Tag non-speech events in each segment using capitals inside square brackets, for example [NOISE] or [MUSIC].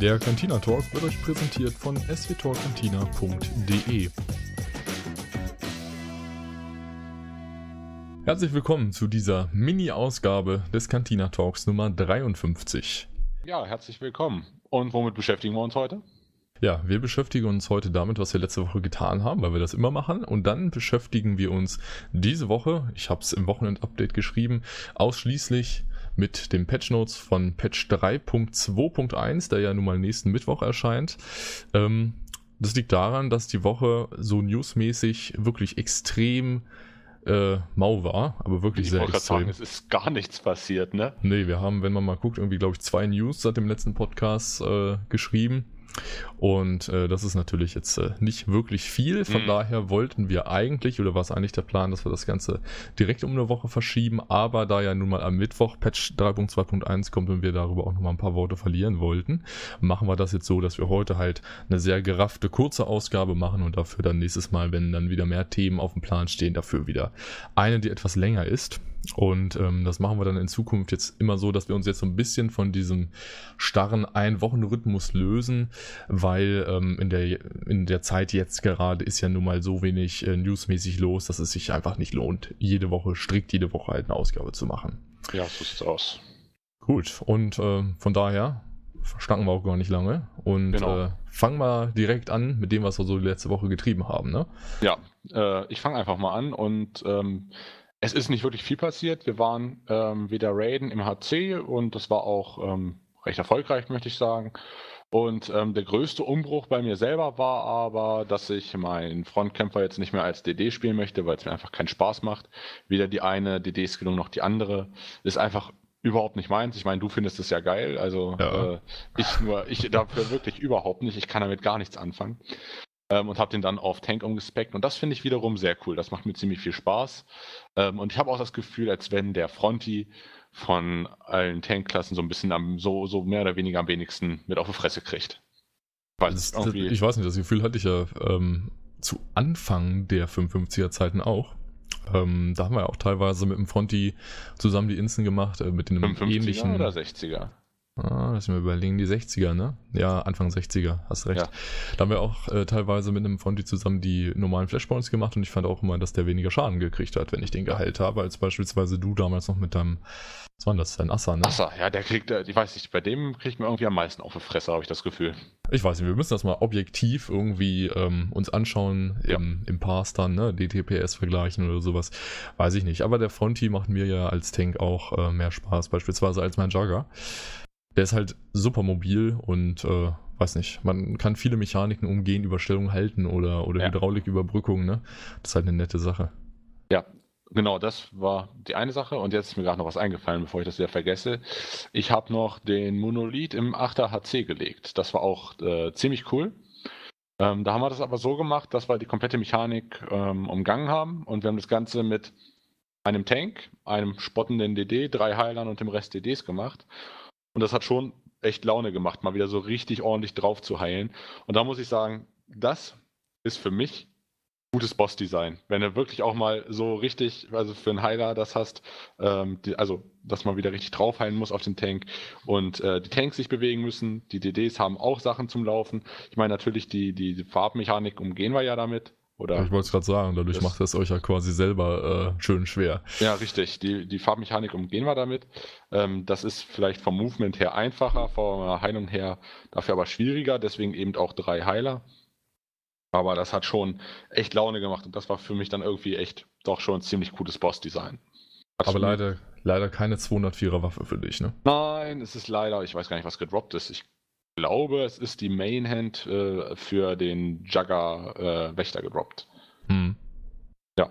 Der Cantina Talk wird euch präsentiert von swtalkcantina.de. Herzlich willkommen zu dieser Mini-Ausgabe des Cantina Talks Nummer 53. Ja, herzlich willkommen. Und womit beschäftigen wir uns heute? Ja, wir beschäftigen uns heute damit, was wir letzte Woche getan haben, weil wir das immer machen. Und dann beschäftigen wir uns diese Woche, ich habe es im Wochenend-Update geschrieben, ausschließlich mit dem Patch Notes von Patch 3.2.1, der ja nun mal nächsten Mittwoch erscheint. Ähm, das liegt daran, dass die Woche so newsmäßig wirklich extrem äh, mau war, aber wirklich ich sehr extrem. Sagen, es ist gar nichts passiert, ne? Nee, wir haben, wenn man mal guckt, irgendwie, glaube ich, zwei News seit dem letzten Podcast äh, geschrieben. Und äh, das ist natürlich jetzt äh, nicht wirklich viel. Von mhm. daher wollten wir eigentlich, oder war es eigentlich der Plan, dass wir das Ganze direkt um eine Woche verschieben. Aber da ja nun mal am Mittwoch Patch 3.2.1 kommt und wir darüber auch nochmal ein paar Worte verlieren wollten, machen wir das jetzt so, dass wir heute halt eine sehr geraffte, kurze Ausgabe machen und dafür dann nächstes Mal, wenn dann wieder mehr Themen auf dem Plan stehen, dafür wieder eine, die etwas länger ist. Und ähm, das machen wir dann in Zukunft jetzt immer so, dass wir uns jetzt so ein bisschen von diesem starren Ein-Wochen-Rhythmus lösen, weil ähm, in, der, in der Zeit jetzt gerade ist ja nun mal so wenig äh, newsmäßig los, dass es sich einfach nicht lohnt, jede Woche, strikt jede Woche halt eine Ausgabe zu machen. Ja, so sieht's aus. Gut, und äh, von daher verstanken wir auch gar nicht lange und genau. äh, fangen wir direkt an mit dem, was wir so die letzte Woche getrieben haben, ne? Ja, äh, ich fange einfach mal an und ähm es ist nicht wirklich viel passiert. Wir waren ähm, wieder Raiden im HC und das war auch ähm, recht erfolgreich, möchte ich sagen. Und ähm, der größte Umbruch bei mir selber war aber, dass ich meinen Frontkämpfer jetzt nicht mehr als DD spielen möchte, weil es mir einfach keinen Spaß macht. Weder die eine DD-Skillung noch die andere. Ist einfach überhaupt nicht meins. Ich meine, du findest es ja geil. Also ja. Äh, ich nur, ich dafür wirklich überhaupt nicht. Ich kann damit gar nichts anfangen ähm, und habe den dann auf Tank umgespeckt. Und das finde ich wiederum sehr cool. Das macht mir ziemlich viel Spaß. Ähm, und ich habe auch das Gefühl, als wenn der Fronti von allen Tankklassen so ein bisschen am, so, so mehr oder weniger am wenigsten mit auf die Fresse kriegt. Weil Das, das, ich weiß nicht, das Gefühl hatte ich ja ähm, zu Anfang der 55er Zeiten auch. Ähm, da haben wir ja auch teilweise mit dem Fronti zusammen die Insen gemacht, äh, mit den ähnlichen. 55er oder 60er? Ah, lass mich mal überlegen, die 60er, ne? Ja, Anfang 60er, hast recht. Ja. Da haben wir auch äh, teilweise mit einem Fonti zusammen die normalen Flashpoints gemacht und ich fand auch immer, dass der weniger Schaden gekriegt hat, wenn ich den geheilt habe, als beispielsweise du damals noch mit deinem, was war das, dein Assa, ne? Assa, ja, der kriegt, äh, ich weiß nicht, bei dem kriegt man irgendwie am meisten auf die Fresse, habe ich das Gefühl. Ich weiß nicht, wir müssen das mal objektiv irgendwie ähm, uns anschauen, ja. im, im Pass dann, ne? DTPS vergleichen oder sowas, weiß ich nicht. Aber der Fonti macht mir ja als Tank auch äh, mehr Spaß, beispielsweise als mein Jugger der ist halt super mobil und äh, weiß nicht, man kann viele Mechaniken umgehen, Überstellung halten oder, oder ja. Hydrauliküberbrückung, ne? Das ist halt eine nette Sache. Ja, genau, das war die eine Sache und jetzt ist mir gerade noch was eingefallen, bevor ich das wieder vergesse. Ich habe noch den Monolith im 8er HC gelegt. Das war auch äh, ziemlich cool. Ähm, da haben wir das aber so gemacht, dass wir die komplette Mechanik ähm, umgangen haben und wir haben das Ganze mit einem Tank, einem spottenden DD, drei Heilern und dem Rest DDs gemacht. Und das hat schon echt Laune gemacht, mal wieder so richtig ordentlich drauf zu heilen. Und da muss ich sagen, das ist für mich gutes Boss-Design. Wenn du wirklich auch mal so richtig, also für einen Heiler das hast, ähm, die, also dass man wieder richtig drauf heilen muss auf den Tank und äh, die Tanks sich bewegen müssen, die DDs haben auch Sachen zum Laufen. Ich meine natürlich die, die, die Farbmechanik umgehen wir ja damit, oder? Ich wollte es gerade sagen, dadurch macht es euch ja quasi selber äh, schön schwer. Ja, richtig. Die, die Farbmechanik umgehen wir damit. Ähm, das ist vielleicht vom Movement her einfacher, von der Heilung her dafür aber schwieriger, deswegen eben auch drei Heiler. Aber das hat schon echt Laune gemacht und das war für mich dann irgendwie echt doch schon ein ziemlich gutes Boss-Design. Aber leider, leider keine 204er Waffe für dich, ne? Nein, es ist leider, ich weiß gar nicht, was gedroppt ist. Ich glaube, es ist die Mainhand äh, für den Jagger äh, Wächter gedroppt. Hm. Ja,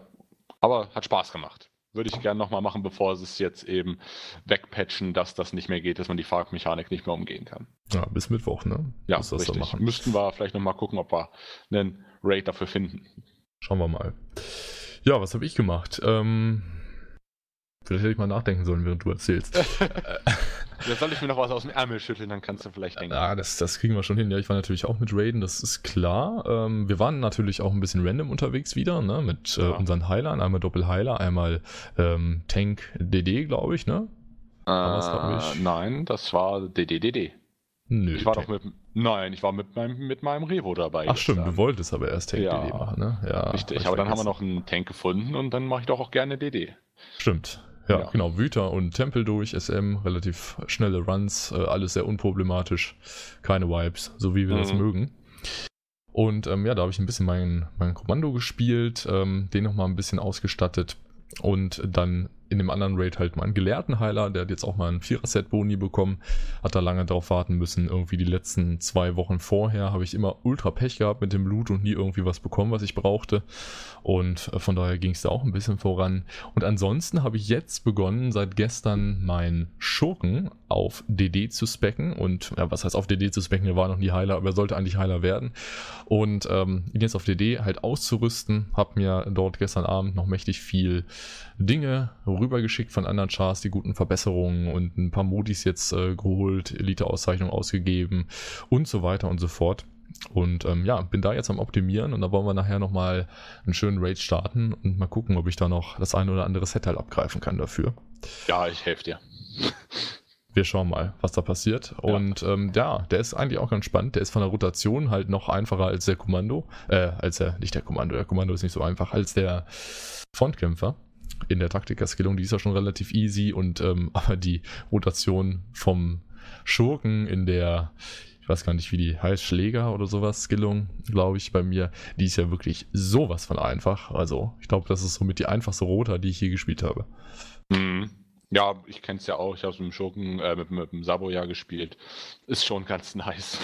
aber hat Spaß gemacht. Würde ich gerne nochmal machen, bevor sie es jetzt eben wegpatchen, dass das nicht mehr geht, dass man die Fahrmechanik nicht mehr umgehen kann. Ja, bis Mittwoch, ne? Ja, das richtig. machen. Müssten wir vielleicht nochmal gucken, ob wir einen Raid dafür finden. Schauen wir mal. Ja, was habe ich gemacht? Ähm, vielleicht hätte ich mal nachdenken sollen, während du erzählst. [LAUGHS] Äh, [LAUGHS] Da soll ich mir noch was aus dem Ärmel schütteln, dann kannst du vielleicht denken. Ja, das, das kriegen wir schon hin. Ja, ich war natürlich auch mit Raiden, das ist klar. Ähm, wir waren natürlich auch ein bisschen random unterwegs wieder, ne? Mit äh, ja. äh, unseren Heilern, einmal Doppelheiler, einmal ähm, Tank DD, glaube ich, ne? Äh, das, ich. Nein, das war DDDD. Nö, ich war doch mit, nein, ich war mit meinem, mit meinem Revo dabei. Ach stimmt, dann. du wolltest aber erst Tank ja. DD machen, ne? Ja, Richtig, aber dann haben wir noch einen Tank gefunden und dann mache ich doch auch gerne DD. Stimmt. Ja, ja, genau. Wüter und Tempel durch, SM, relativ schnelle Runs, äh, alles sehr unproblematisch, keine Wipes, so wie wir mhm. das mögen. Und ähm, ja, da habe ich ein bisschen mein, mein Kommando gespielt, ähm, den nochmal ein bisschen ausgestattet und dann in dem anderen Raid halt mal einen gelehrten Heiler, der hat jetzt auch mal einen Vierer-Set-Boni bekommen, hat da lange drauf warten müssen. Irgendwie die letzten zwei Wochen vorher habe ich immer ultra Pech gehabt mit dem Loot und nie irgendwie was bekommen, was ich brauchte. Und äh, von daher ging es da auch ein bisschen voran. Und ansonsten habe ich jetzt begonnen, seit gestern meinen Schurken auf DD zu specken. Und ja, was heißt auf DD zu specken? Er war noch nie Heiler, aber er sollte eigentlich Heiler werden. Und ähm, ihn jetzt auf DD halt auszurüsten, habe mir dort gestern Abend noch mächtig viel Dinge rübergeschickt von anderen Chars, die guten Verbesserungen und ein paar Modis jetzt äh, geholt, Elite-Auszeichnung ausgegeben und so weiter und so fort. Und ähm, ja, bin da jetzt am Optimieren und da wollen wir nachher nochmal einen schönen Raid starten und mal gucken, ob ich da noch das eine oder andere Set halt abgreifen kann dafür. Ja, ich helfe dir. [LAUGHS] wir schauen mal, was da passiert. Ja. Und ähm, ja, der ist eigentlich auch ganz spannend. Der ist von der Rotation halt noch einfacher als der Kommando. Äh, als der, nicht der Kommando, der Kommando ist nicht so einfach, als der Frontkämpfer in der Taktikerskillung, die ist ja schon relativ easy und ähm, [LAUGHS] aber die Rotation vom Schurken in der, ich weiß gar nicht, wie die heißt, Schläger oder sowas, Skillung, glaube ich, bei mir, die ist ja wirklich sowas von einfach. Also, ich glaube, das ist somit die einfachste Rota, die ich je gespielt habe. Mhm. Ja, ich kenne es ja auch. Ich habe es mit dem Schurken, äh, mit, mit dem Sabo ja gespielt. Ist schon ganz [LAUGHS] nice.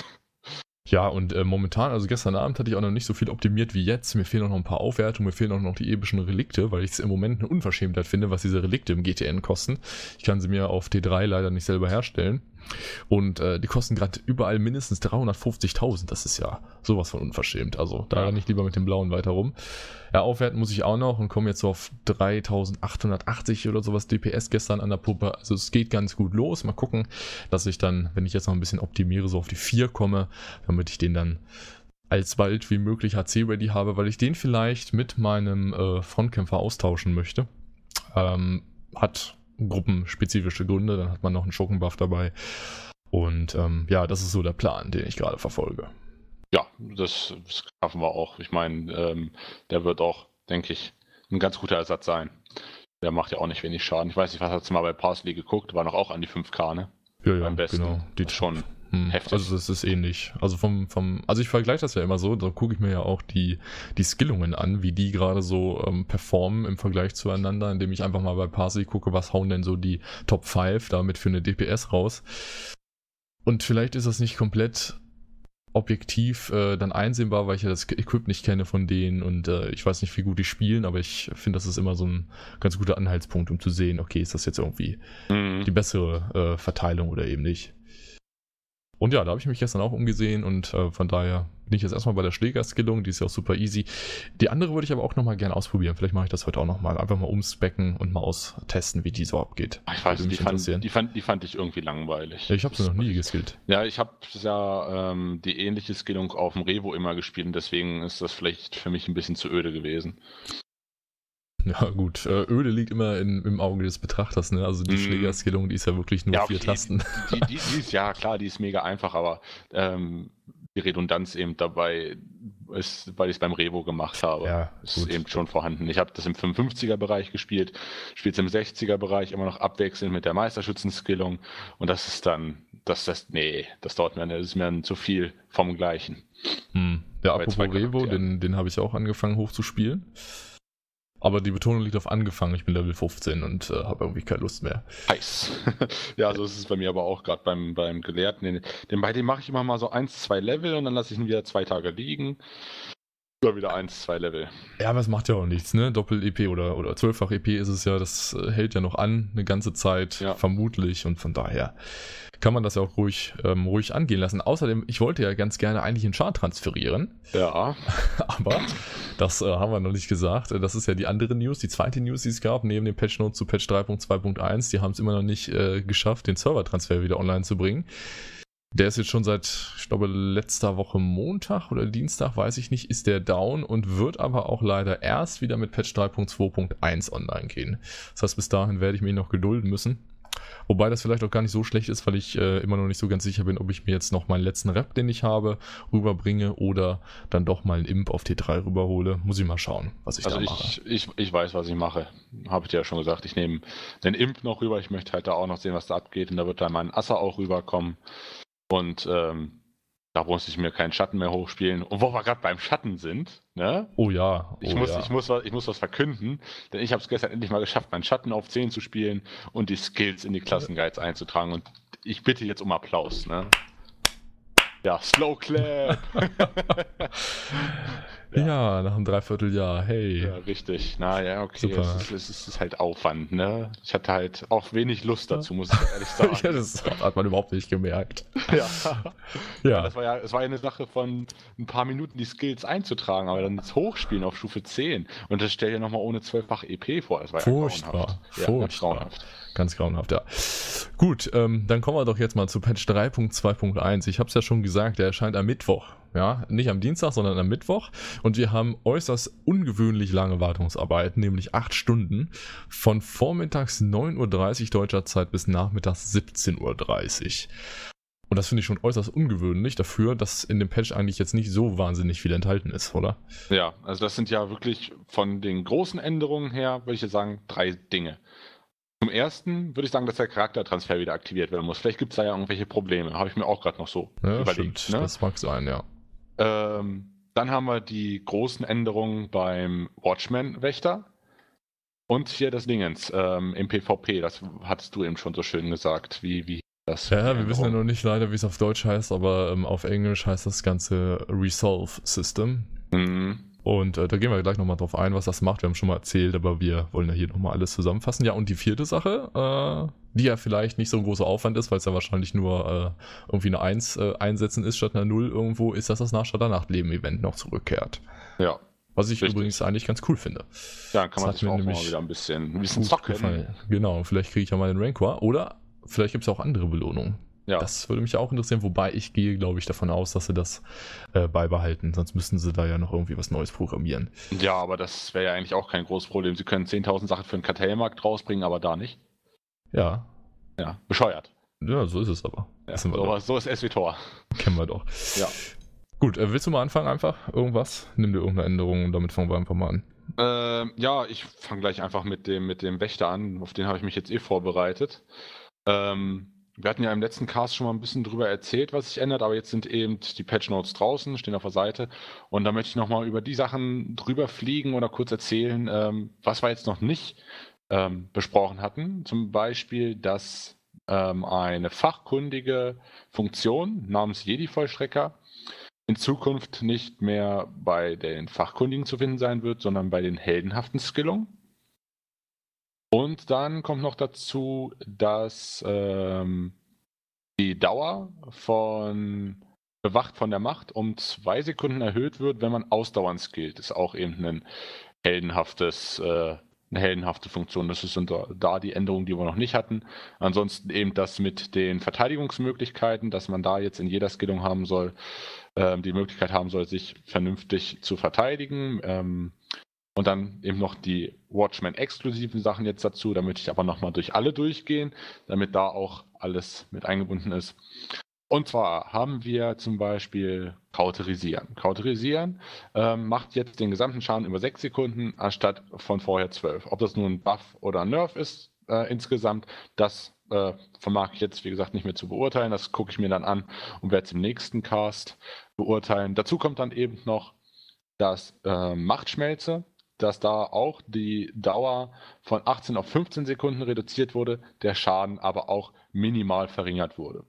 Ja, und äh, momentan, also gestern Abend hatte ich auch noch nicht so viel optimiert wie jetzt. Mir fehlen auch noch ein paar Aufwertungen, mir fehlen auch noch die epischen Relikte, weil ich es im Moment eine Unverschämtheit finde, was diese Relikte im GTN kosten. Ich kann sie mir auf T3 leider nicht selber herstellen. Und äh, die kosten gerade überall mindestens 350.000. Das ist ja sowas von unverschämt. Also da ja. nicht lieber mit dem blauen weiter rum. Ja, aufwerten muss ich auch noch und komme jetzt so auf 3.880 oder sowas DPS gestern an der Puppe. Also es geht ganz gut los. Mal gucken, dass ich dann, wenn ich jetzt noch ein bisschen optimiere, so auf die 4 komme, damit ich den dann alsbald wie möglich HC ready habe, weil ich den vielleicht mit meinem äh, Frontkämpfer austauschen möchte. Ähm, hat gruppenspezifische Gründe. Dann hat man noch einen Schurkenbuff dabei. Und ähm, ja, das ist so der Plan, den ich gerade verfolge. Ja, das, das schaffen wir auch. Ich meine, ähm, der wird auch, denke ich, ein ganz guter Ersatz sein. Der macht ja auch nicht wenig Schaden. Ich weiß nicht, was hast du mal bei Parsley geguckt? War noch auch an die 5K, ne? Ja, ja, Besten. genau. Die schon. Hm, also das ist ähnlich. Also vom, vom, also ich vergleiche das ja immer so, da gucke ich mir ja auch die, die Skillungen an, wie die gerade so ähm, performen im Vergleich zueinander, indem ich einfach mal bei Parsi gucke, was hauen denn so die Top 5 damit für eine DPS raus. Und vielleicht ist das nicht komplett objektiv äh, dann einsehbar, weil ich ja das Equip nicht kenne von denen und äh, ich weiß nicht, wie gut die spielen, aber ich finde, das ist immer so ein ganz guter Anhaltspunkt, um zu sehen, okay, ist das jetzt irgendwie mhm. die bessere äh, Verteilung oder eben nicht. Und ja, da habe ich mich gestern auch umgesehen und äh, von daher bin ich jetzt erstmal bei der Schlägerskillung, die ist ja auch super easy. Die andere würde ich aber auch nochmal gerne ausprobieren. Vielleicht mache ich das heute auch nochmal. Einfach mal umspecken und mal austesten, wie die so abgeht. Ich weiß, die die, fand, die fand ich irgendwie langweilig. Ja, ich habe sie noch nie geskillt. Ja, ich habe ja ähm, die ähnliche Skillung auf dem Revo immer gespielt und deswegen ist das vielleicht für mich ein bisschen zu öde gewesen. Ja, gut. Äh, Öde liegt immer in, im Auge des Betrachters, ne? Also die mm. Schlägerskillung, die ist ja wirklich nur ja, okay. vier Tasten. Die, die, die, ist, ja klar, die ist mega einfach, aber ähm, die Redundanz eben dabei ist, weil ich es beim Revo gemacht habe, ja, ist eben schon vorhanden. Ich habe das im 55er-Bereich gespielt, spiele es im 60er-Bereich immer noch abwechselnd mit der Meisterschützenskillung und das ist dann, das, das, nee, das dauert mir, das ist mir dann zu viel vom Gleichen. Hm. Ja, apropos Revo, den, den habe ich auch angefangen hochzuspielen. Aber die Betonung liegt auf angefangen. Ich bin Level 15 und äh, habe irgendwie keine Lust mehr. Heiß. [LAUGHS] ja, so ist es bei mir aber auch gerade beim, beim Gelehrten. Den, bei dem mache ich immer mal so eins, zwei Level und dann lasse ich ihn wieder zwei Tage liegen. Ja, wieder 1, 2 Level. Ja, aber es macht ja auch nichts, ne? Doppel-EP oder, oder 12-fach-EP ist es ja, das äh, hält ja noch an, eine ganze Zeit, ja. vermutlich. Und von daher kann man das ja auch ruhig, ähm, ruhig angehen lassen. Außerdem, ich wollte ja ganz gerne eigentlich einen Char transferieren. Ja. [LAUGHS] aber das äh, haben wir noch nicht gesagt. Das ist ja die andere News, die zweite News, die es gab, neben dem Patch Note zu Patch 3.2.1. Die haben es immer noch nicht äh, geschafft, den Server-Transfer wieder online zu bringen. Der ist jetzt schon seit, ich glaube, letzter Woche Montag oder Dienstag, weiß ich nicht, ist der down und wird aber auch leider erst wieder mit Patch 3.2.1 online gehen. Das heißt, bis dahin werde ich mich noch gedulden müssen. Wobei das vielleicht auch gar nicht so schlecht ist, weil ich äh, immer noch nicht so ganz sicher bin, ob ich mir jetzt noch meinen letzten Rap, den ich habe, rüberbringe oder dann doch mal einen Imp auf T3 rüberhole. Muss ich mal schauen, was ich also da ich, mache. Ich, ich weiß, was ich mache. Habe ich dir ja schon gesagt. Ich nehme den Imp noch rüber. Ich möchte halt da auch noch sehen, was da abgeht. Und da wird dann mein Asser auch rüberkommen. Und ähm, da muss ich mir keinen Schatten mehr hochspielen. Und wo wir gerade beim Schatten sind, ne? Oh ja. Oh ich, muss, ja. Ich, muss, was, ich muss was verkünden, denn ich habe es gestern endlich mal geschafft, meinen Schatten auf 10 zu spielen und die Skills in die Klassenguides einzutragen. Und ich bitte jetzt um Applaus, ne? Ja, Slow Clap! [LAUGHS] [LAUGHS] Ja. nach einem Dreivierteljahr, hey. Ja, richtig. Na ja, okay. Super. Es, ist, es ist halt Aufwand, ne? Ich hatte halt auch wenig Lust dazu, muss ich ehrlich [LAUGHS] sagen. ja, das hat man überhaupt nicht gemerkt. [LAUGHS] ja. ja. Das war ja, es war ja eine Sache von ein paar Minuten die Skills einzutragen, aber dann das Hochspielen auf Stufe 10 und das stell ja nochmal ohne zwölffach EP vor. Das war furchtbar. Ja grauenhaft. furchtbar. Ja, ganz grauenhaft. Ganz grauenhaft, ja. Gut, ähm, dann kommen wir doch jetzt mal zu Patch 3.2.1. Ich habe es ja schon gesagt, der erscheint am Mittwoch. Ja, nicht am Dienstag, sondern am Mittwoch. Und wir haben äußerst ungewöhnlich lange Wartungsarbeiten, nämlich acht Stunden, von vormittags 9.30 Uhr deutscher Zeit bis nachmittags 17.30 Uhr. Und das finde ich schon äußerst ungewöhnlich dafür, dass in dem Patch eigentlich jetzt nicht so wahnsinnig viel enthalten ist, oder? Ja, also das sind ja wirklich von den großen Änderungen her, würde ich jetzt sagen, drei Dinge. Zum ersten würde ich sagen, dass der Charaktertransfer wieder aktiviert werden muss. Vielleicht gibt es da ja irgendwelche Probleme. Habe ich mir auch gerade noch so ja, überlegt. Stimmt. Ne? Das mag sein, ja. Ähm, dann haben wir die großen Änderungen beim Watchman-Wächter. Und hier das Dingens ähm, im PvP, das hattest du eben schon so schön gesagt. Wie, wie das? Ja, wir wissen ja noch nicht leider, wie es auf Deutsch heißt, aber ähm, auf Englisch heißt das Ganze Resolve System. Mhm. Und äh, da gehen wir gleich nochmal drauf ein, was das macht. Wir haben schon mal erzählt, aber wir wollen ja hier nochmal alles zusammenfassen. Ja, und die vierte Sache, äh, die ja vielleicht nicht so ein großer Aufwand ist, weil es ja wahrscheinlich nur äh, irgendwie eine Eins äh, einsetzen ist statt einer Null irgendwo, ist, dass das Nachstatter Nachtleben-Event noch zurückkehrt. Ja. Was ich Richtig. übrigens eigentlich ganz cool finde. Ja, dann kann man das sich auch mal wieder ein bisschen, ein bisschen zocken. Genau, vielleicht kriege ich ja mal den Rancor. Oder vielleicht gibt es auch andere Belohnungen. Ja. Das würde mich auch interessieren, wobei ich gehe, glaube ich, davon aus, dass sie das äh, beibehalten. Sonst müssten sie da ja noch irgendwie was Neues programmieren. Ja, aber das wäre ja eigentlich auch kein großes Problem. Sie können 10.000 Sachen für den Kartellmarkt rausbringen, aber da nicht. Ja. Ja, bescheuert. Ja, so ist es aber. Ja, so, doch. so ist es wie Tor. Kennen wir doch. Ja. Gut, äh, willst du mal anfangen einfach? Irgendwas? Nimm dir irgendeine Änderung und damit fangen wir einfach mal an. Ähm, ja, ich fange gleich einfach mit dem, mit dem Wächter an. Auf den habe ich mich jetzt eh vorbereitet. Ähm, wir hatten ja im letzten Cast schon mal ein bisschen drüber erzählt, was sich ändert, aber jetzt sind eben die Patch Notes draußen, stehen auf der Seite. Und da möchte ich nochmal über die Sachen drüber fliegen oder kurz erzählen, ähm, was wir jetzt noch nicht ähm, besprochen hatten. Zum Beispiel, dass ähm, eine fachkundige Funktion namens Jedi-Vollstrecker in Zukunft nicht mehr bei den Fachkundigen zu finden sein wird, sondern bei den heldenhaften Skillungen. Und dann kommt noch dazu, dass ähm, die Dauer von Bewacht von der Macht um zwei Sekunden erhöht wird, wenn man ausdauernd skillt. Ist auch eben ein heldenhaftes, äh, eine heldenhafte Funktion. Das ist da die Änderung, die wir noch nicht hatten. Ansonsten eben das mit den Verteidigungsmöglichkeiten, dass man da jetzt in jeder Skillung haben soll, äh, die Möglichkeit haben soll, sich vernünftig zu verteidigen. Ähm, und dann eben noch die Watchmen-exklusiven Sachen jetzt dazu. Da möchte ich aber nochmal durch alle durchgehen, damit da auch alles mit eingebunden ist. Und zwar haben wir zum Beispiel Kauterisieren. Kauterisieren ähm, macht jetzt den gesamten Schaden über 6 Sekunden anstatt von vorher 12. Ob das nun ein Buff oder ein Nerf ist äh, insgesamt, das äh, vermag ich jetzt, wie gesagt, nicht mehr zu beurteilen. Das gucke ich mir dann an und werde es im nächsten Cast beurteilen. Dazu kommt dann eben noch, das äh, Machtschmelze dass da auch die Dauer von 18 auf 15 Sekunden reduziert wurde, der Schaden aber auch minimal verringert wurde.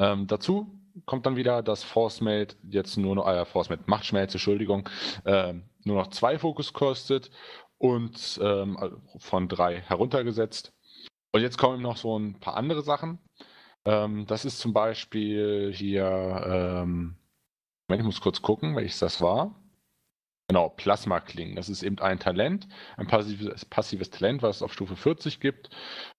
Ähm, dazu kommt dann wieder, dass Force Mate jetzt nur noch, äh, Force Mate, Machtschmelze, Entschuldigung, äh, nur noch zwei Fokus kostet und ähm, also von drei heruntergesetzt. Und jetzt kommen noch so ein paar andere Sachen. Ähm, das ist zum Beispiel hier, ähm, ich muss kurz gucken, welches das war. Genau, Plasma-Klingen. Das ist eben ein Talent, ein passives, passives Talent, was es auf Stufe 40 gibt.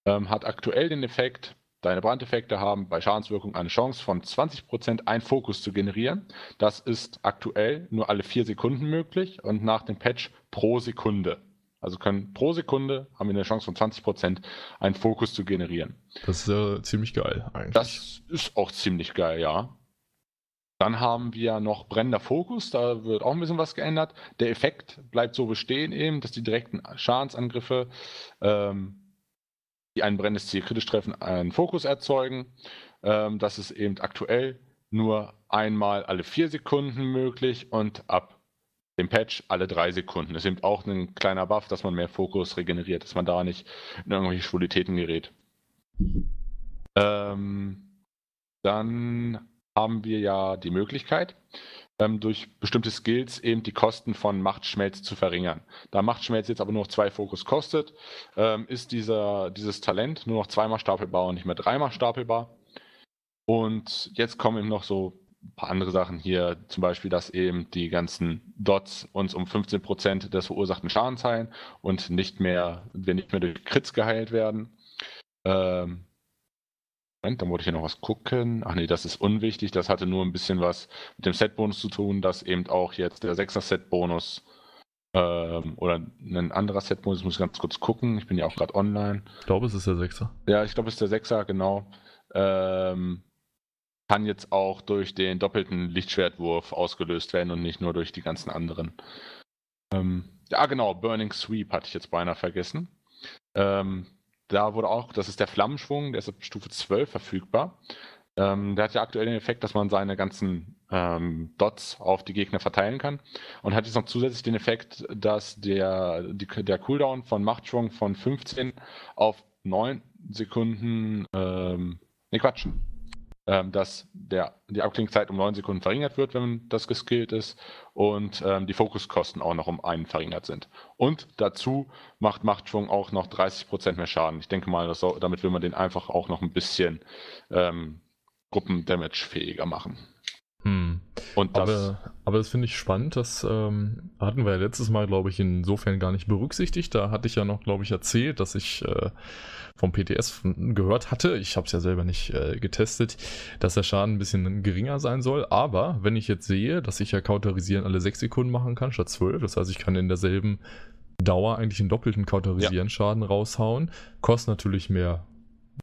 Ähm, hat aktuell den Effekt, deine Brandeffekte haben bei Schadenswirkung eine Chance von 20% einen Fokus zu generieren. Das ist aktuell nur alle 4 Sekunden möglich und nach dem Patch pro Sekunde. Also können pro Sekunde haben wir eine Chance von 20% einen Fokus zu generieren. Das ist äh, ziemlich geil eigentlich. Das ist auch ziemlich geil, ja. Dann haben wir noch brennender Fokus, da wird auch ein bisschen was geändert. Der Effekt bleibt so bestehen eben, dass die direkten Schadensangriffe, ähm, die ein brennendes Ziel kritisch treffen, einen Fokus erzeugen. Ähm, das ist eben aktuell nur einmal alle vier Sekunden möglich und ab dem Patch alle drei Sekunden. Das ist eben auch ein kleiner Buff, dass man mehr Fokus regeneriert, dass man da nicht in irgendwelche Schwulitäten gerät. Ähm, dann haben wir ja die Möglichkeit, ähm, durch bestimmte Skills eben die Kosten von Machtschmelz zu verringern. Da Machtschmelz jetzt aber nur noch zwei Fokus kostet, ähm, ist dieser, dieses Talent nur noch zweimal stapelbar und nicht mehr dreimal stapelbar. Und jetzt kommen eben noch so ein paar andere Sachen hier, zum Beispiel, dass eben die ganzen Dots uns um 15% des verursachten Schadens heilen und nicht mehr, wir nicht mehr durch Crits geheilt werden. Ähm, Moment, dann wollte ich ja noch was gucken. Ach nee, das ist unwichtig. Das hatte nur ein bisschen was mit dem Set-Bonus zu tun, dass eben auch jetzt der 6er-Set-Bonus ähm, oder ein anderer Set-Bonus, muss ich ganz kurz gucken. Ich bin ja auch gerade online. Ich glaube, es ist der 6er. Ja, ich glaube, es ist der 6er, genau. Ähm, kann jetzt auch durch den doppelten Lichtschwertwurf ausgelöst werden und nicht nur durch die ganzen anderen. Ähm, ja, genau, Burning Sweep hatte ich jetzt beinahe vergessen. Ähm, da wurde auch, das ist der Flammenschwung, der ist ab Stufe 12 verfügbar. Ähm, der hat ja aktuell den Effekt, dass man seine ganzen ähm, Dots auf die Gegner verteilen kann. Und hat jetzt noch zusätzlich den Effekt, dass der, die, der Cooldown von Machtschwung von 15 auf 9 Sekunden, ähm, ne Quatschen, ähm, dass der, die Abklingzeit um 9 Sekunden verringert wird, wenn das geskillt ist und ähm, die Fokuskosten auch noch um einen verringert sind. Und dazu macht Machtschwung auch noch 30% mehr Schaden. Ich denke mal, auch, damit will man den einfach auch noch ein bisschen ähm, Gruppendamage fähiger machen. Hm. Und das, aber, aber das finde ich spannend, das ähm, hatten wir ja letztes Mal, glaube ich, insofern gar nicht berücksichtigt. Da hatte ich ja noch, glaube ich, erzählt, dass ich äh, vom PTS gehört hatte, ich habe es ja selber nicht äh, getestet, dass der Schaden ein bisschen geringer sein soll. Aber wenn ich jetzt sehe, dass ich ja Kauterisieren alle 6 Sekunden machen kann, statt 12, das heißt, ich kann in derselben Dauer eigentlich einen doppelten Kauterisieren-Schaden ja. raushauen, kostet natürlich mehr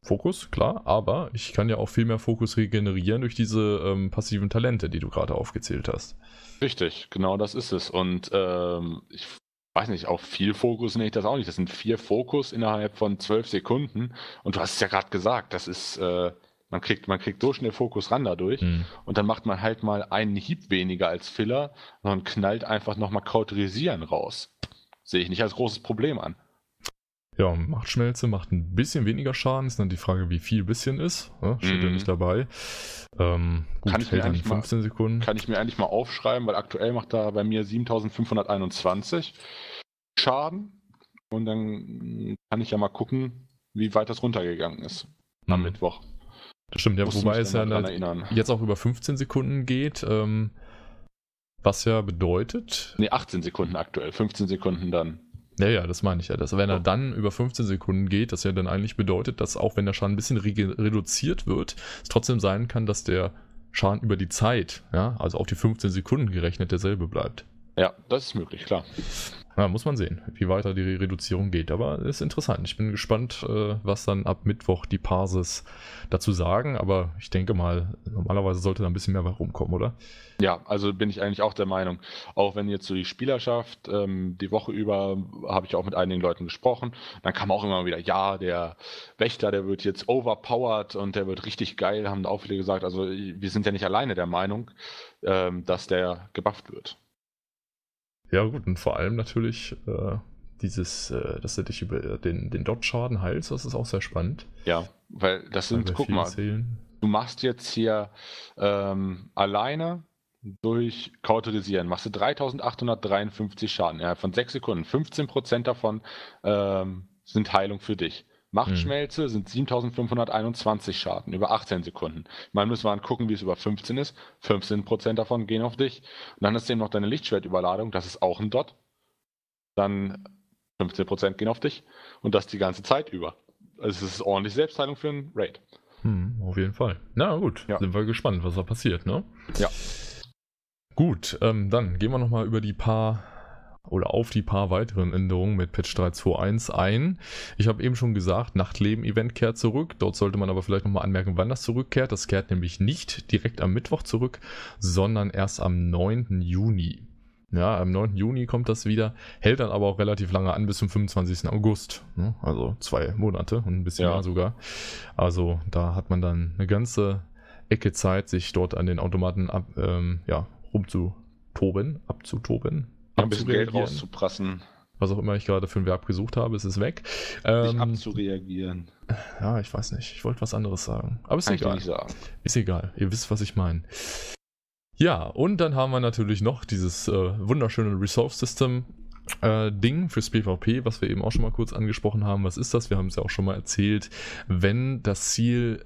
Fokus, klar, aber ich kann ja auch viel mehr Fokus regenerieren durch diese ähm, passiven Talente, die du gerade aufgezählt hast. Richtig, genau das ist es. Und ähm, ich weiß nicht, auch viel Fokus nenne ich das auch nicht. Das sind vier Fokus innerhalb von zwölf Sekunden. Und du hast es ja gerade gesagt, das ist, äh, man kriegt, man kriegt so schnell Fokus ran dadurch. Mhm. Und dann macht man halt mal einen Hieb weniger als Filler, sondern knallt einfach nochmal Kauterisieren raus. Sehe ich nicht als großes Problem an. Ja, Machtschmelze macht ein bisschen weniger Schaden. Ist dann die Frage, wie viel bisschen ist. Ne? Steht mhm. ja nicht dabei. Ähm, gut, kann ich hält mir eigentlich 15 mal, Sekunden. Kann ich mir eigentlich mal aufschreiben, weil aktuell macht er bei mir 7521 Schaden. Und dann kann ich ja mal gucken, wie weit das runtergegangen ist mhm. am Mittwoch. Das stimmt, ja, Musst wobei es ja jetzt auch über 15 Sekunden geht. Ähm, was ja bedeutet. Ne, 18 Sekunden aktuell, 15 Sekunden dann. Ja, ja, das meine ich ja. Dass, wenn er oh. dann über 15 Sekunden geht, das ja dann eigentlich bedeutet, dass auch wenn der Schaden ein bisschen re reduziert wird, es trotzdem sein kann, dass der Schaden über die Zeit, ja, also auf die 15 Sekunden gerechnet, derselbe bleibt. Ja, das ist möglich, klar. Ja, muss man sehen, wie weiter die Reduzierung geht. Aber ist interessant. Ich bin gespannt, äh, was dann ab Mittwoch die Parses dazu sagen. Aber ich denke mal, normalerweise sollte da ein bisschen mehr rumkommen, oder? Ja, also bin ich eigentlich auch der Meinung. Auch wenn jetzt so die Spielerschaft, ähm, die Woche über habe ich auch mit einigen Leuten gesprochen. Dann kam auch immer wieder, ja, der Wächter, der wird jetzt overpowered und der wird richtig geil, haben auch viele gesagt. Also wir sind ja nicht alleine der Meinung, ähm, dass der gebufft wird. Ja, gut, und vor allem natürlich äh, dieses, äh, dass du dich über den, den Dodge-Schaden heilst, das ist auch sehr spannend. Ja, weil das sind, weil guck mal, zählen. du machst jetzt hier ähm, alleine durch Kauterisieren, machst du 3853 Schaden innerhalb von 6 Sekunden. 15% davon ähm, sind Heilung für dich. Machtschmelze mhm. sind 7521 Schaden über 18 Sekunden. Mal müssen wir gucken, wie es über 15 ist. 15% davon gehen auf dich. Und dann ist eben noch deine Lichtschwertüberladung, das ist auch ein Dot. Dann 15% gehen auf dich. Und das die ganze Zeit über. Also es ist ordentlich Selbstheilung für einen Raid. Hm, auf jeden Fall. Na gut, ja. sind wir gespannt, was da passiert, ne? Ja. Gut, ähm, dann gehen wir nochmal über die paar oder auf die paar weiteren Änderungen mit Patch 3.2.1 ein. Ich habe eben schon gesagt, Nachtleben-Event kehrt zurück. Dort sollte man aber vielleicht nochmal anmerken, wann das zurückkehrt. Das kehrt nämlich nicht direkt am Mittwoch zurück, sondern erst am 9. Juni. Ja, am 9. Juni kommt das wieder, hält dann aber auch relativ lange an bis zum 25. August. Ne? Also zwei Monate und ein bisschen ja. mehr sogar. Also da hat man dann eine ganze Ecke Zeit, sich dort an den Automaten ab, ähm, ja, rumzutoben, abzutoben ein bisschen Geld rauszuprassen. Was auch immer ich gerade für ein Verb gesucht habe, ist es weg. Ähm, Dich abzureagieren. Ja, ich weiß nicht. Ich wollte was anderes sagen. Aber ist Kann egal. Ist egal. Ihr wisst, was ich meine. Ja, und dann haben wir natürlich noch dieses äh, wunderschöne Resolve System äh, Ding fürs PvP, was wir eben auch schon mal kurz angesprochen haben. Was ist das? Wir haben es ja auch schon mal erzählt. Wenn das Ziel,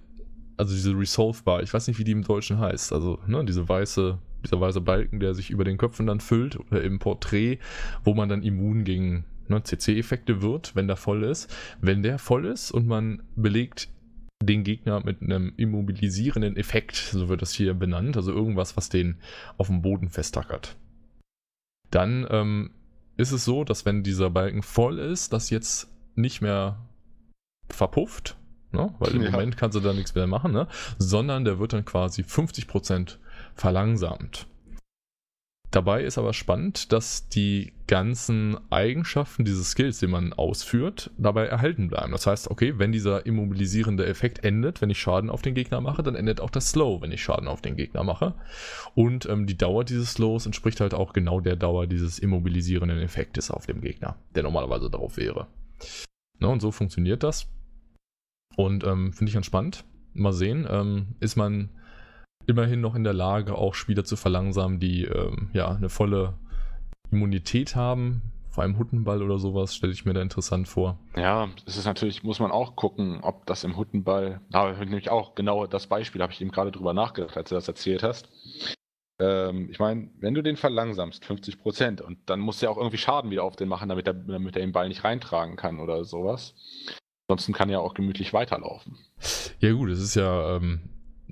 also diese Resolve Bar, ich weiß nicht, wie die im Deutschen heißt, also ne, diese weiße gewisserweise Balken, der sich über den Köpfen dann füllt oder im Porträt, wo man dann immun gegen ne, CC-Effekte wird, wenn der voll ist. Wenn der voll ist und man belegt den Gegner mit einem immobilisierenden Effekt, so wird das hier benannt, also irgendwas, was den auf dem Boden festtackert. Dann ähm, ist es so, dass wenn dieser Balken voll ist, das jetzt nicht mehr verpufft, ne? weil im [LAUGHS] ja. Moment kannst du da nichts mehr machen, ne? sondern der wird dann quasi 50% verlangsamt. Dabei ist aber spannend, dass die ganzen Eigenschaften dieses Skills, den man ausführt, dabei erhalten bleiben. Das heißt, okay, wenn dieser immobilisierende Effekt endet, wenn ich Schaden auf den Gegner mache, dann endet auch das Slow, wenn ich Schaden auf den Gegner mache. Und ähm, die Dauer dieses Slows entspricht halt auch genau der Dauer dieses immobilisierenden Effektes auf dem Gegner, der normalerweise darauf wäre. Ne, und so funktioniert das. Und ähm, finde ich ganz spannend. Mal sehen, ähm, ist man immerhin noch in der Lage, auch Spieler zu verlangsamen, die ähm, ja eine volle Immunität haben. Vor allem Huttenball oder sowas stelle ich mir da interessant vor. Ja, es ist natürlich, muss man auch gucken, ob das im Huttenball, da habe ich nämlich auch genau das Beispiel, habe ich eben gerade drüber nachgedacht, als du das erzählt hast. Ähm, ich meine, wenn du den verlangsamst, 50 Prozent, und dann musst du ja auch irgendwie Schaden wieder auf den machen, damit er, damit den Ball nicht reintragen kann oder sowas. Ansonsten kann er auch gemütlich weiterlaufen. Ja, gut, es ist ja, ähm,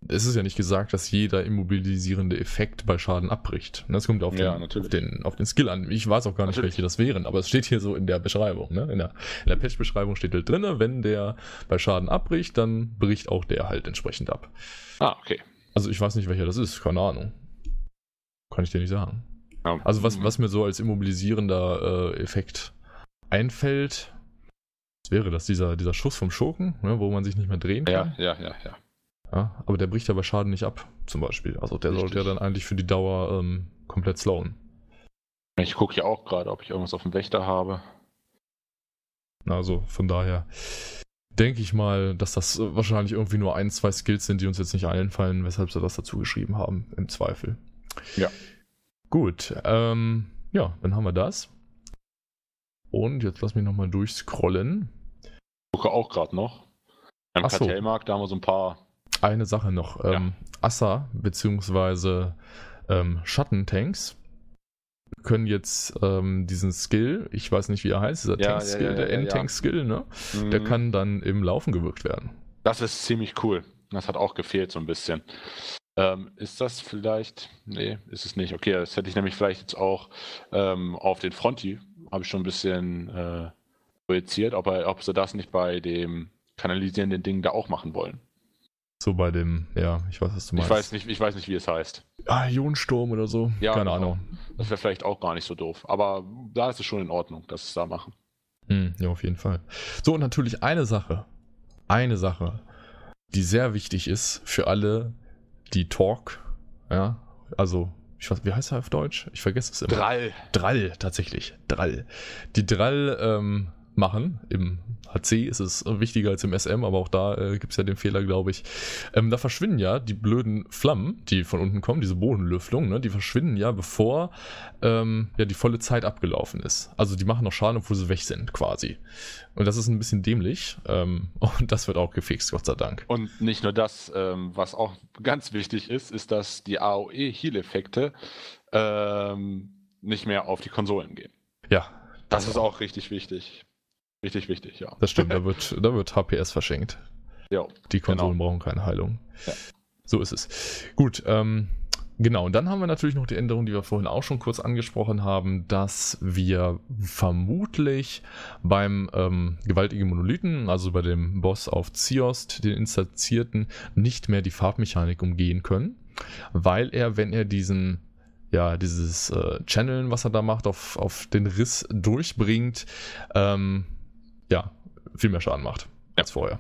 es ist ja nicht gesagt, dass jeder immobilisierende Effekt bei Schaden abbricht. Das ne, kommt auf, ja, den, auf, den, auf den, Skill an. Ich weiß auch gar nicht, natürlich. welche das wären, aber es steht hier so in der Beschreibung. Ne? In der, in der Patch-Beschreibung steht halt drin, wenn der bei Schaden abbricht, dann bricht auch der halt entsprechend ab. Ah, okay. Also ich weiß nicht, welcher das ist, keine Ahnung. Kann ich dir nicht sagen. Ja. Also was, was mir so als immobilisierender äh, Effekt einfällt, wäre das? Dieser, dieser Schuss vom Schurken, ne, wo man sich nicht mehr drehen kann? Ja, ja, ja, ja. Ja, aber der bricht aber Schaden nicht ab, zum Beispiel. Also der sollte ja dann eigentlich für die Dauer ähm, komplett slowen. Ich gucke ja auch gerade, ob ich irgendwas auf dem Wächter habe. Also von daher denke ich mal, dass das wahrscheinlich irgendwie nur ein, zwei Skills sind, die uns jetzt nicht einfallen, weshalb sie das dazu geschrieben haben, im Zweifel. Ja. Gut, ähm, ja, dann haben wir das. Und jetzt lass mich nochmal durchscrollen. Ich gucke auch gerade noch. Im Kartellmarkt, da haben wir so ein paar eine Sache noch. Ja. Ähm, Assa bzw. Ähm, Schattentanks können jetzt ähm, diesen Skill, ich weiß nicht, wie er heißt, dieser ja, Tank-Skill, ja, der Endtank-Skill, ne? Mhm. Der kann dann im Laufen gewirkt werden. Das ist ziemlich cool. Das hat auch gefehlt so ein bisschen. Ähm, ist das vielleicht. Nee, ist es nicht. Okay, das hätte ich nämlich vielleicht jetzt auch ähm, auf den Fronti, habe ich schon ein bisschen äh, projiziert, ob, er, ob sie das nicht bei dem kanalisierenden Ding da auch machen wollen. So bei dem, ja, ich weiß, was du meinst. Ich weiß nicht, ich weiß nicht wie es heißt. Ah, Ionsturm oder so. Ja, Keine genau. Ahnung. Das wäre vielleicht auch gar nicht so doof. Aber da ist es schon in Ordnung, dass es da machen. Hm, ja, auf jeden Fall. So, und natürlich eine Sache. Eine Sache, die sehr wichtig ist für alle, die Talk, ja, also ich weiß, wie heißt er auf Deutsch? Ich vergesse es immer. Drall. Drall, tatsächlich. Drall. Die Drall ähm, machen. Im HC ist es wichtiger als im SM, aber auch da äh, gibt es ja den Fehler, glaube ich. Ähm, da verschwinden ja die blöden Flammen, die von unten kommen, diese Bodenlüftung, ne, die verschwinden ja, bevor ähm, ja, die volle Zeit abgelaufen ist. Also die machen noch Schaden, obwohl sie weg sind, quasi. Und das ist ein bisschen dämlich. Ähm, [LAUGHS] und das wird auch gefixt, Gott sei Dank. Und nicht nur das, ähm, was auch ganz wichtig ist, ist, dass die AOE-Heal-Effekte ähm, nicht mehr auf die Konsolen gehen. Ja. Das, das ist auch richtig wichtig. Richtig wichtig, ja. Das stimmt, da wird, da wird HPS verschenkt. Ja. Die Konsolen genau. brauchen keine Heilung. Ja. So ist es. Gut, ähm, Genau, und dann haben wir natürlich noch die Änderung, die wir vorhin auch schon kurz angesprochen haben, dass wir vermutlich beim ähm, gewaltigen Monolithen, also bei dem Boss auf Ziost, den Instanzierten, nicht mehr die Farbmechanik umgehen können, weil er, wenn er diesen, ja, dieses äh, Channeln, was er da macht, auf, auf den Riss durchbringt, ähm, ja, viel mehr Schaden macht ja. als vorher.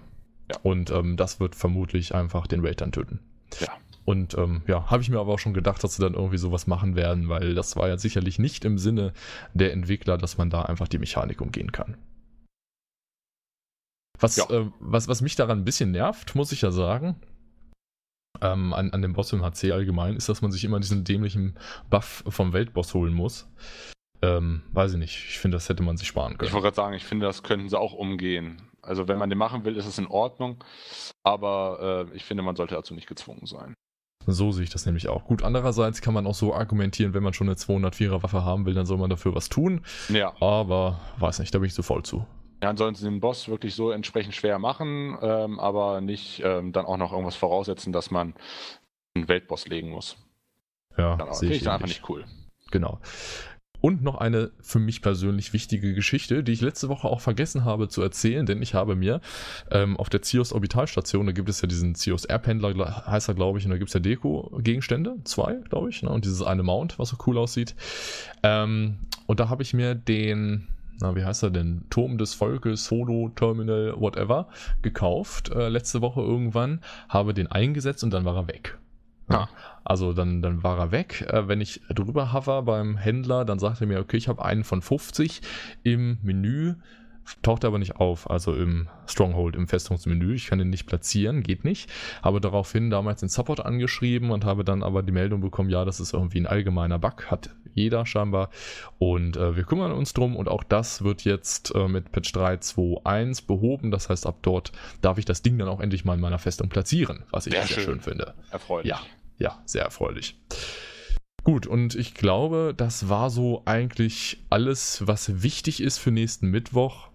Ja. Und ähm, das wird vermutlich einfach den Raid dann töten. Ja. Und ähm, ja, habe ich mir aber auch schon gedacht, dass sie dann irgendwie sowas machen werden, weil das war ja sicherlich nicht im Sinne der Entwickler, dass man da einfach die Mechanik umgehen kann. Was, ja. äh, was, was mich daran ein bisschen nervt, muss ich ja sagen, ähm, an, an dem Boss im HC allgemein, ist, dass man sich immer diesen dämlichen Buff vom Weltboss holen muss. Ähm, weiß ich nicht. Ich finde, das hätte man sich sparen können. Ich wollte gerade sagen, ich finde, das könnten sie auch umgehen. Also wenn man den machen will, ist es in Ordnung. Aber äh, ich finde, man sollte dazu nicht gezwungen sein. So sehe ich das nämlich auch. Gut, andererseits kann man auch so argumentieren, wenn man schon eine 204er Waffe haben will, dann soll man dafür was tun. Ja. Aber weiß nicht, da bin ich so voll zu. Ja, dann sollen sie den Boss wirklich so entsprechend schwer machen, ähm, aber nicht ähm, dann auch noch irgendwas voraussetzen, dass man einen Weltboss legen muss. Ja, sehe ich, ich einfach nicht cool. Genau. Und noch eine für mich persönlich wichtige Geschichte, die ich letzte Woche auch vergessen habe zu erzählen, denn ich habe mir ähm, auf der Zios Orbitalstation, da gibt es ja diesen Zios Airpendler, heißt er glaube ich, und da gibt es ja Deko-Gegenstände, zwei glaube ich, ne? und dieses eine Mount, was so cool aussieht. Ähm, und da habe ich mir den na, wie heißt er denn? Turm des Volkes, Foto, Terminal, whatever, gekauft. Äh, letzte Woche irgendwann, habe den eingesetzt und dann war er weg. Ja. Also dann, dann war er weg. Äh, wenn ich drüber hover beim Händler, dann sagt er mir, okay, ich habe einen von 50 im Menü. Taucht aber nicht auf, also im Stronghold, im Festungsmenü. Ich kann den nicht platzieren, geht nicht. Habe daraufhin damals den Support angeschrieben und habe dann aber die Meldung bekommen, ja, das ist irgendwie ein allgemeiner Bug, hat jeder scheinbar. Und äh, wir kümmern uns drum und auch das wird jetzt äh, mit Patch 3.2.1 behoben. Das heißt, ab dort darf ich das Ding dann auch endlich mal in meiner Festung platzieren, was ich sehr, sehr schön. schön finde. Erfreulich. Ja ja, sehr erfreulich. Gut, und ich glaube, das war so eigentlich alles, was wichtig ist für nächsten Mittwoch.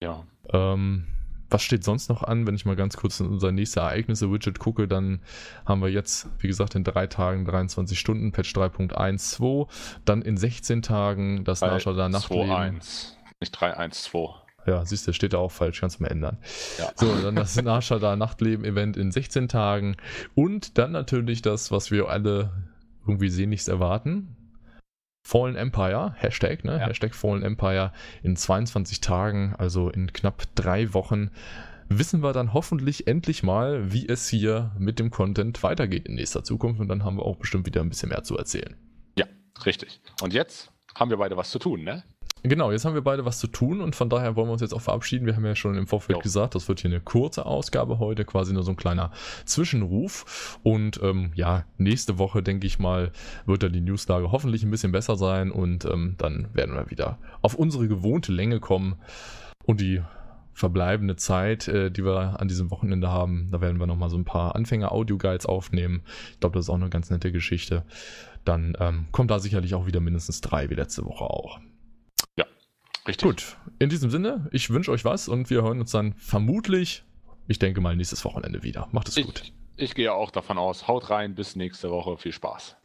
Ja. Ähm, was steht sonst noch an? Wenn ich mal ganz kurz in unser nächstes Ereignisse-Widget gucke, dann haben wir jetzt, wie gesagt, in drei Tagen 23 Stunden Patch 3.12, dann in 16 Tagen das Nachschau der 2.1, nicht 3.1.2. Ja, siehst du, steht da auch falsch, kannst du mal ändern. Ja. So, dann das [LAUGHS] Nashada Nachtleben-Event in 16 Tagen und dann natürlich das, was wir alle irgendwie sehnlichst erwarten. Fallen Empire, Hashtag, ne? Ja. Hashtag Fallen Empire in 22 Tagen, also in knapp drei Wochen, wissen wir dann hoffentlich endlich mal, wie es hier mit dem Content weitergeht in nächster Zukunft und dann haben wir auch bestimmt wieder ein bisschen mehr zu erzählen. Ja, richtig. Und jetzt haben wir beide was zu tun, ne? Genau, jetzt haben wir beide was zu tun und von daher wollen wir uns jetzt auch verabschieden. Wir haben ja schon im Vorfeld jo. gesagt, das wird hier eine kurze Ausgabe heute, quasi nur so ein kleiner Zwischenruf. Und ähm, ja, nächste Woche, denke ich mal, wird dann die Newslage hoffentlich ein bisschen besser sein und ähm, dann werden wir wieder auf unsere gewohnte Länge kommen und die verbleibende Zeit, äh, die wir an diesem Wochenende haben, da werden wir nochmal so ein paar Anfänger-Audio-Guides aufnehmen. Ich glaube, das ist auch eine ganz nette Geschichte. Dann ähm, kommt da sicherlich auch wieder mindestens drei, wie letzte Woche auch. Richtig. Gut, in diesem Sinne, ich wünsche euch was und wir hören uns dann vermutlich, ich denke mal, nächstes Wochenende wieder. Macht es ich, gut. Ich gehe auch davon aus. Haut rein, bis nächste Woche. Viel Spaß.